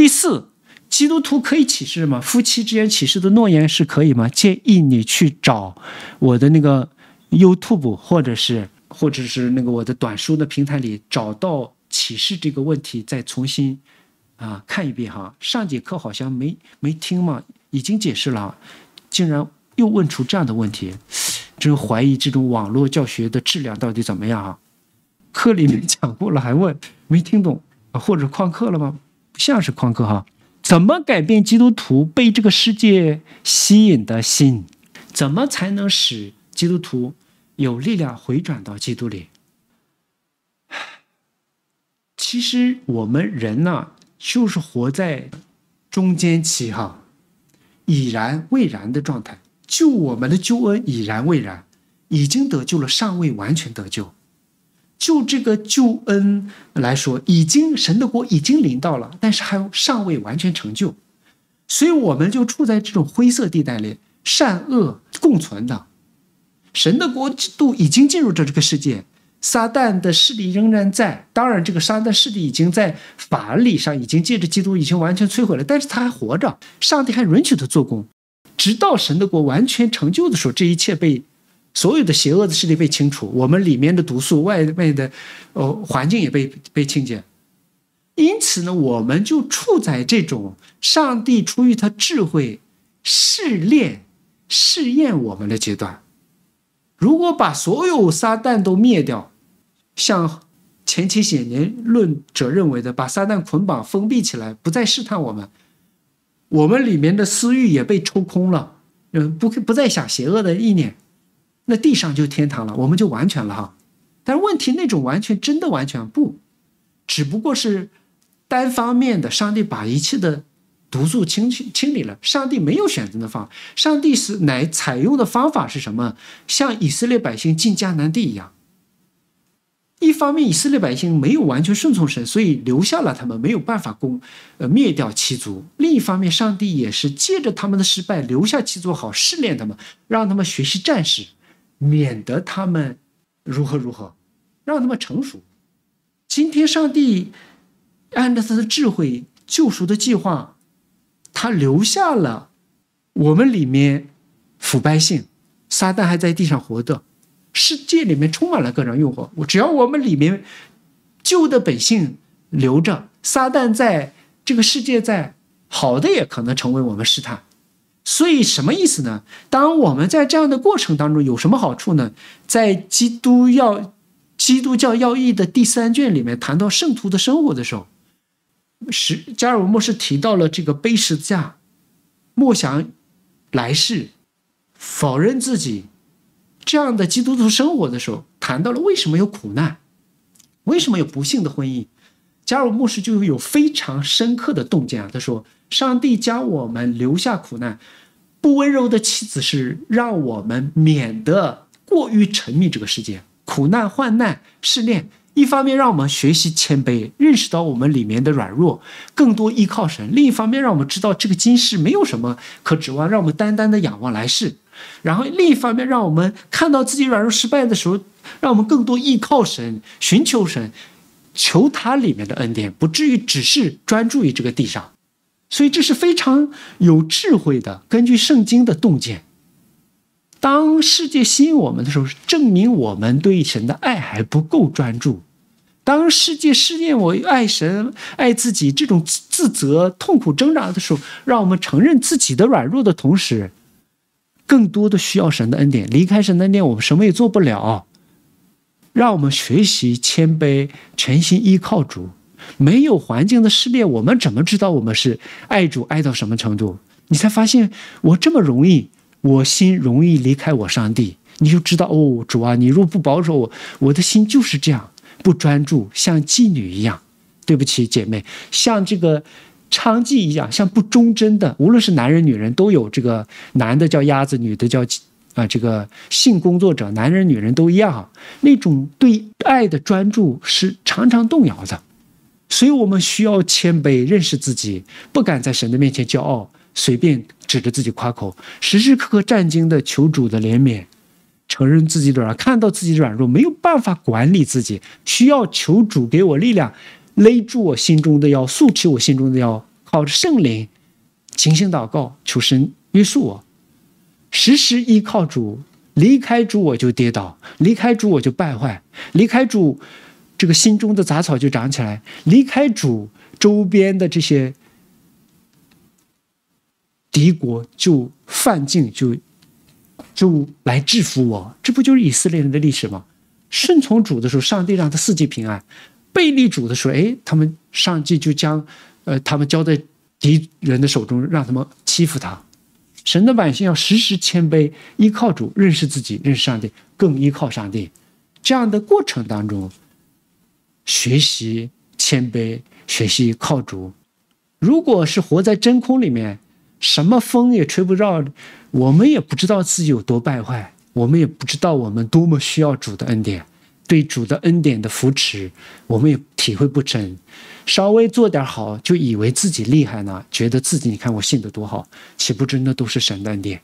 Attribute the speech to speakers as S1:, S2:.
S1: 第四，基督徒可以起誓吗？夫妻之间起誓的诺言是可以吗？建议你去找我的那个 YouTube，或者是或者是那个我的短书的平台里找到起誓这个问题，再重新啊看一遍哈。上节课好像没没听嘛，已经解释了，竟然又问出这样的问题，真怀疑这种网络教学的质量到底怎么样啊？课里面讲过了还问，没听懂，或者旷课了吗？像是旷课哈，怎么改变基督徒被这个世界吸引的心？怎么才能使基督徒有力量回转到基督里？其实我们人呢，就是活在中间期哈，已然未然的状态。就我们的救恩已然未然，已经得救了，尚未完全得救。就这个救恩来说，已经神的国已经临到了，但是还尚未完全成就，所以我们就处在这种灰色地带里，善恶共存的。神的国度已经进入这这个世界，撒旦的势力仍然在。当然，这个撒旦势力已经在法理上已经借着基督已经完全摧毁了，但是他还活着，上帝还允许他做工，直到神的国完全成就的时候，这一切被。所有的邪恶的势力被清除，我们里面的毒素、外面的呃环境也被被清洁，因此呢，我们就处在这种上帝出于他智慧试炼试验我们的阶段。如果把所有撒旦都灭掉，像前期显年论者认为的，把撒旦捆绑封闭起来，不再试探我们，我们里面的私欲也被抽空了，嗯，不不再想邪恶的意念。那地上就天堂了，我们就完全了哈。但问题那种完全真的完全不，只不过是单方面的。上帝把一切的毒素清清理了。上帝没有选择的方，上帝是乃采用的方法是什么？像以色列百姓进迦南地一样。一方面以色列百姓没有完全顺从神，所以留下了他们没有办法攻，呃灭掉七族。另一方面，上帝也是借着他们的失败留下其做好试炼他们，让他们学习战士，免得他们如何如何，让他们成熟。今天，上帝按照他的智慧救赎的计划，他留下了我们里面腐败性。撒旦还在地上活的，世界里面充满了各种诱惑。我只要我们里面旧的本性留着，撒旦在这个世界在，好的也可能成为我们试探。所以什么意思呢？当我们在这样的过程当中有什么好处呢？在《基督要基督教要义》的第三卷里面谈到圣徒的生活的时候，是加尔文牧师提到了这个背十字架、莫想来世、否认自己这样的基督徒生活的时候，谈到了为什么有苦难，为什么有不幸的婚姻。加入牧师就会有非常深刻的洞见啊！他说：“上帝将我们留下苦难，不温柔的妻子是让我们免得过于沉迷这个世界。苦难、患难、试炼，一方面让我们学习谦卑，认识到我们里面的软弱，更多依靠神；另一方面，让我们知道这个今世没有什么可指望，让我们单单的仰望来世。然后，另一方面，让我们看到自己软弱失败的时候，让我们更多依靠神，寻求神。”求他里面的恩典，不至于只是专注于这个地上，所以这是非常有智慧的。根据圣经的洞见，当世界吸引我们的时候，证明我们对神的爱还不够专注；当世界试验我爱神、爱自己这种自责、痛苦挣扎的时候，让我们承认自己的软弱的同时，更多的需要神的恩典。离开神的恩典，我们什么也做不了。让我们学习谦卑，全心依靠主。没有环境的试炼，我们怎么知道我们是爱主爱到什么程度？你才发现我这么容易，我心容易离开我上帝，你就知道哦，主啊，你若不保守我，我的心就是这样，不专注，像妓女一样。对不起，姐妹，像这个娼妓一样，像不忠贞的，无论是男人女人，都有这个男的叫鸭子，女的叫。啊，这个性工作者，男人、女人都一样，那种对爱的专注是常常动摇的，所以我们需要谦卑，认识自己，不敢在神的面前骄傲，随便指着自己夸口，时时刻刻战兢的求主的怜悯，承认自己软，看到自己软弱，没有办法管理自己，需要求主给我力量，勒住我心中的腰，束起我心中的腰，靠着圣灵，行行祷告，求神约束我。时时依靠主，离开主我就跌倒，离开主我就败坏，离开主，这个心中的杂草就长起来，离开主，周边的这些敌国就犯境，就就来制服我，这不就是以色列人的历史吗？顺从主的时候，上帝让他四季平安；背离主的时候，哎，他们上帝就将，呃，他们交在敌人的手中，让他们欺负他。神的百姓要时时谦卑，依靠主，认识自己，认识上帝，更依靠上帝。这样的过程当中，学习谦卑，学习靠主。如果是活在真空里面，什么风也吹不着，我们也不知道自己有多败坏，我们也不知道我们多么需要主的恩典。对主的恩典的扶持，我们也体会不深。稍微做点好，就以为自己厉害呢，觉得自己你看我信得多好，岂不知那都是神的恩典。